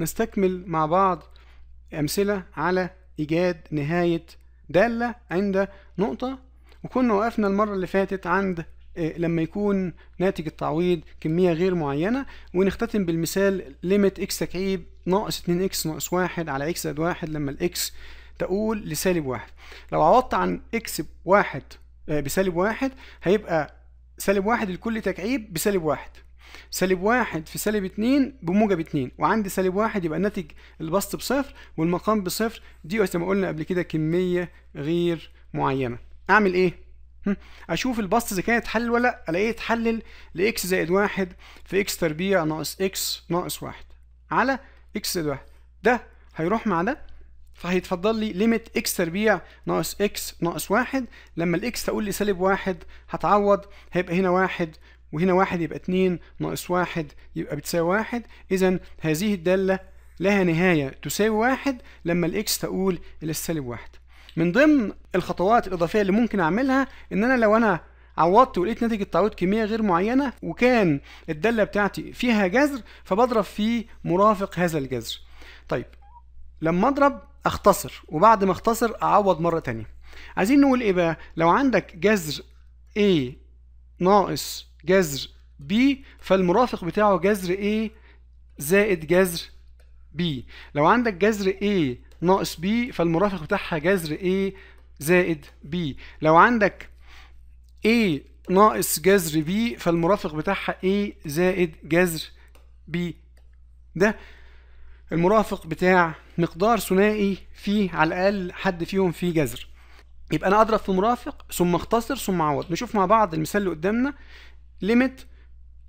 نستكمل مع بعض أمثلة على إيجاد نهاية دالة عند نقطة وكنا وقفنا المرة اللي فاتت عند آه، لما يكون ناتج التعويض كمية غير معينة ونختتم بالمثال ليميت اكس تكعيب ناقص 2 اكس ناقص 1 على اكس زائد 1 لما الاكس تقول لسالب 1 لو عوضت عن اكس بواحد آه، بسالب 1 هيبقى سالب 1 لكل تكعيب بسالب 1 سالب واحد في سالب اتنين بموجب اتنين وعندي سالب واحد يبقى الناتج البسط بصفر والمقام بصفر دي زي ما قلنا قبل كده كمية غير معينة اعمل ايه؟ اشوف البسط اذا كان حل ولا لا الاقيه اتحلل لاكس زائد واحد في اكس تربيع ناقص اكس ناقص واحد على اكس زائد واحد ده هيروح مع ده فهيتفضل لي ليميت اكس تربيع ناقص اكس ناقص واحد لما الاكس تقول لي سالب واحد هتعوض هيبقى هنا واحد وهنا واحد يبقى اتنين ناقص واحد يبقى بتساوي واحد إذا هذه الدالة لها نهاية تساوي واحد لما الإكس تقول إلى السالب واحد من ضمن الخطوات الإضافية اللي ممكن أعملها إن أنا لو أنا عوضت ولقيت ناتج التعويض كمية غير معينة وكان الدالة بتاعتي فيها جذر فبضرب في مرافق هذا الجذر طيب لما أضرب أختصر وبعد ما أختصر أعوض مرة تانية عايزين نقول إيه بقى لو عندك جذر A ناقص جذر B فالمرافق بتاعه جذر A زائد جذر B لو عندك جذر A ناقص B فالمرافق بتاعها جذر A زائد B لو عندك A ناقص جذر B فالمرافق بتاعها A زائد جذر B ده المرافق بتاع مقدار ثنائي فيه على الأقل حد فيهم فيه جذر يبقى انا اضرب في مرافق ثم اختصر ثم اعوض نشوف مع بعض المثال اللي قدامنا ليميت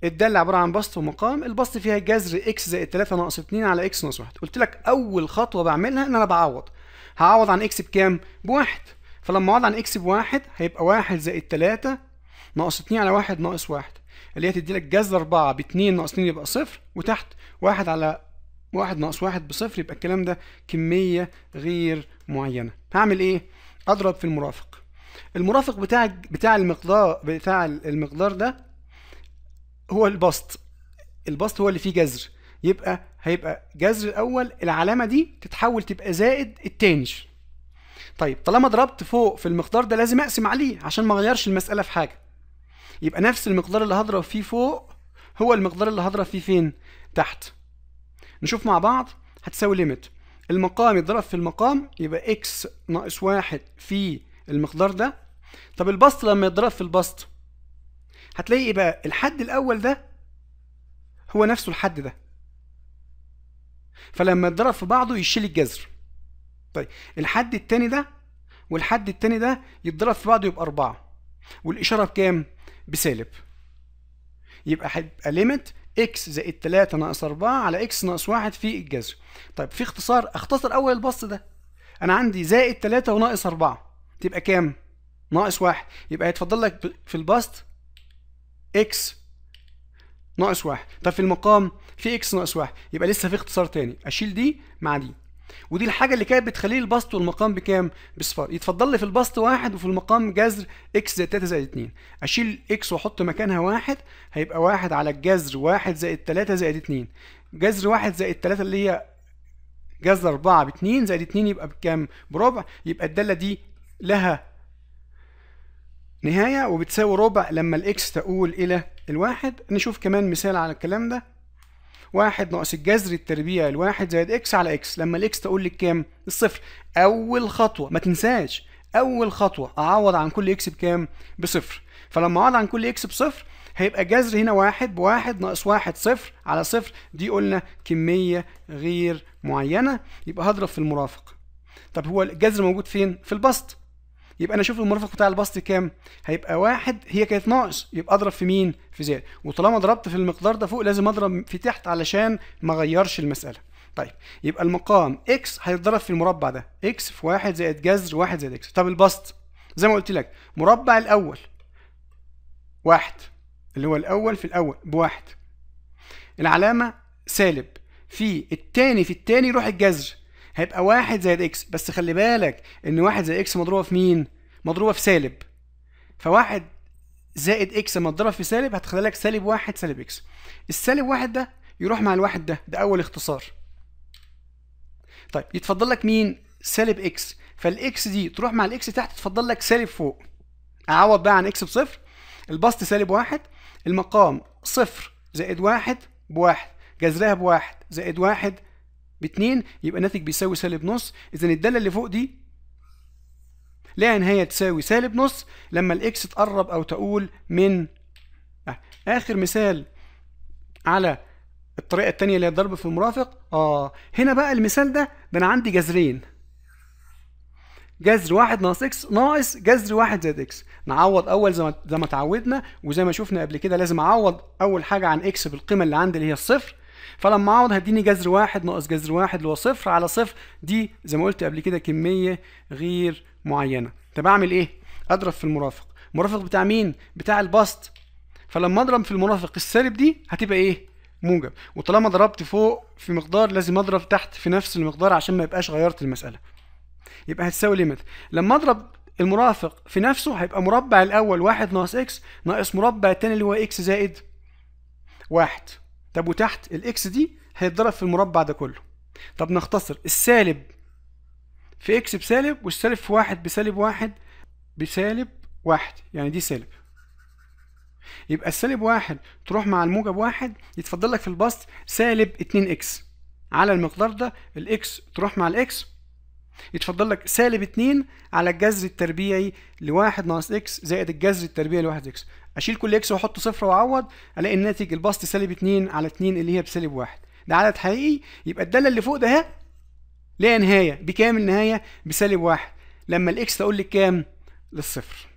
الداله عباره عن بسط ومقام البسط فيها جذر اكس زائد 3 ناقص 2 على اكس ناقص 1 قلت لك اول خطوه بعملها ان انا بعوض هعوض عن اكس بكام بواحد فلما اعوض عن اكس بواحد هيبقى 1 زائد 3 ناقص 2 على 1 ناقص 1 اللي هي تدي لك جذر 4 ب 2 ناقص 2 يبقى صفر وتحت 1 على 1 ناقص 1 بصفر يبقى الكلام ده كميه غير معينه هعمل ايه اضرب في المرافق المرافق بتاع بتاع المقدار بتاع المقدار ده هو البسط البسط هو اللي فيه جذر يبقى هيبقى جذر الاول العلامه دي تتحول تبقى زائد التاني طيب طالما ضربت فوق في المقدار ده لازم اقسم عليه عشان ما اغيرش المساله في حاجه يبقى نفس المقدار اللي هضرب فيه فوق هو المقدار اللي هضرب فيه فين تحت نشوف مع بعض هتساوي ليميت المقام يتضرب في المقام يبقى اكس ناقص واحد في المقدار ده طب البسط لما يتضرب في البسط هتلاقي ايه بقى الحد الاول ده هو نفسه الحد ده فلما يتضرب في بعضه يشيل الجذر طيب الحد التاني ده والحد التاني ده يتضرب في بعضه يبقى أربعة والإشارة بكام؟ بسالب يبقى هيبقى ليميت اكس زائد 3 ناقص 4 على اكس ناقص 1 في الجذر طيب في اختصار اختصر اول البسط ده انا عندي زائد 3 وناقص 4 تبقى كام؟ ناقص 1 يبقى هيتفضل لك في البسط اكس ناقص واحد طب في المقام في اكس ناقص واحد يبقى لسه في اختصار تاني اشيل دي مع دي ودي الحاجه اللي كانت بتخلي البسط والمقام بكام بصفر يتفضل لي في البسط واحد وفي المقام جذر اكس زائد 3 زائد 2 اشيل اكس واحط مكانها واحد هيبقى واحد على الجذر واحد زائد 3 زائد 2 جذر واحد زائد 3 اللي هي جذر 4 ب 2 زائد 2 يبقى بكام بربع يبقى الداله دي لها نهاية وبتساوي ربع لما الإكس تقول إلى الواحد نشوف كمان مثال على الكلام ده واحد ناقص الجذر التربيع الواحد زائد إكس على إكس لما الإكس تقول لكام الصفر أول خطوة ما تنساش أول خطوة أعوض عن كل إكس بكام بصفر فلما أعوض عن كل إكس بصفر هيبقى جذر هنا واحد بواحد ناقص واحد صفر على صفر دي قلنا كمية غير معينة يبقى هضرب في المرافق طب هو الجذر موجود فين؟ في البسط يبقى انا اشوف المرافق بتاع البسط كام هيبقى واحد هي كانت ناقص يبقى اضرب في مين في زائد وطالما ضربت في المقدار ده فوق لازم اضرب في تحت علشان ما اغيرش المساله طيب يبقى المقام اكس هيتضرب في المربع ده اكس في واحد زائد جذر واحد زائد اكس طب البسط زي ما قلت لك مربع الاول واحد اللي هو الاول في الاول بواحد العلامه سالب في التاني في التاني يروح الجذر هيبقى واحد زائد اكس بس خلي بالك ان واحد زائد اكس مضروبه في مين؟ مضروبه في سالب فواحد زائد اكس مضروبه في سالب هتخلي لك سالب واحد سالب اكس السالب واحد ده يروح مع الواحد ده ده اول اختصار طيب يتفضل لك مين سالب اكس فالاكس دي تروح مع الاكس تحت تفضل لك سالب فوق اعوض بقى عن اكس بصفر البسط سالب واحد المقام صفر زائد واحد بواحد جذرها بواحد زائد واحد باتنين يبقى الناتج بيساوي سالب نص اذا الداله اللي فوق دي لها نهايه هي تساوي سالب نص لما الاكس تقرب او تقول من آه، اخر مثال على الطريقه الثانيه اللي هي الضرب في المرافق اه هنا بقى المثال ده ده انا عندي جذرين جذر واحد ناقص اكس ناقص جذر واحد زائد اكس نعوض اول زي ما زي ما اتعودنا وزي ما شفنا قبل كده لازم اعوض اول حاجه عن اكس بالقيمه اللي عندي اللي هي الصفر فلما اقعد هديني جذر واحد ناقص جذر واحد اللي هو صفر على صفر دي زي ما قلت قبل كده كميه غير معينه طب اعمل ايه اضرب في المرافق المرافق بتاع مين بتاع البسط فلما اضرب في المرافق السالب دي هتبقى ايه موجب وطالما ضربت فوق في مقدار لازم اضرب تحت في نفس المقدار عشان ما يبقاش غيرت المساله يبقى هتساوي ليميت لما اضرب المرافق في نفسه هيبقى مربع الاول واحد ناقص اكس ناقص مربع التاني اللي هو اكس زائد واحد طب وتحت الاكس دي هيتضرب في المربع ده كله طب نختصر السالب في اكس بسالب والسالب في واحد بسالب واحد بسالب واحد يعني دي سالب يبقى السالب واحد تروح مع الموجب واحد يتفضل لك في البسط سالب اتنين اكس على المقدار ده الاكس تروح مع الاكس يتفضل لك سالب اتنين على الجذر التربيعي لواحد ناقص اكس زائد الجذر التربيعي لواحد اكس اشيل كل اكس واحط صفر واعوض الاقي الناتج البسط سالب 2 على 2 اللي هي بسالب 1 ده عدد حقيقي يبقى الداله اللي فوق ده ليها نهايه بكام النهايه بسالب 1 لما الاكس تقول لك كام للصفر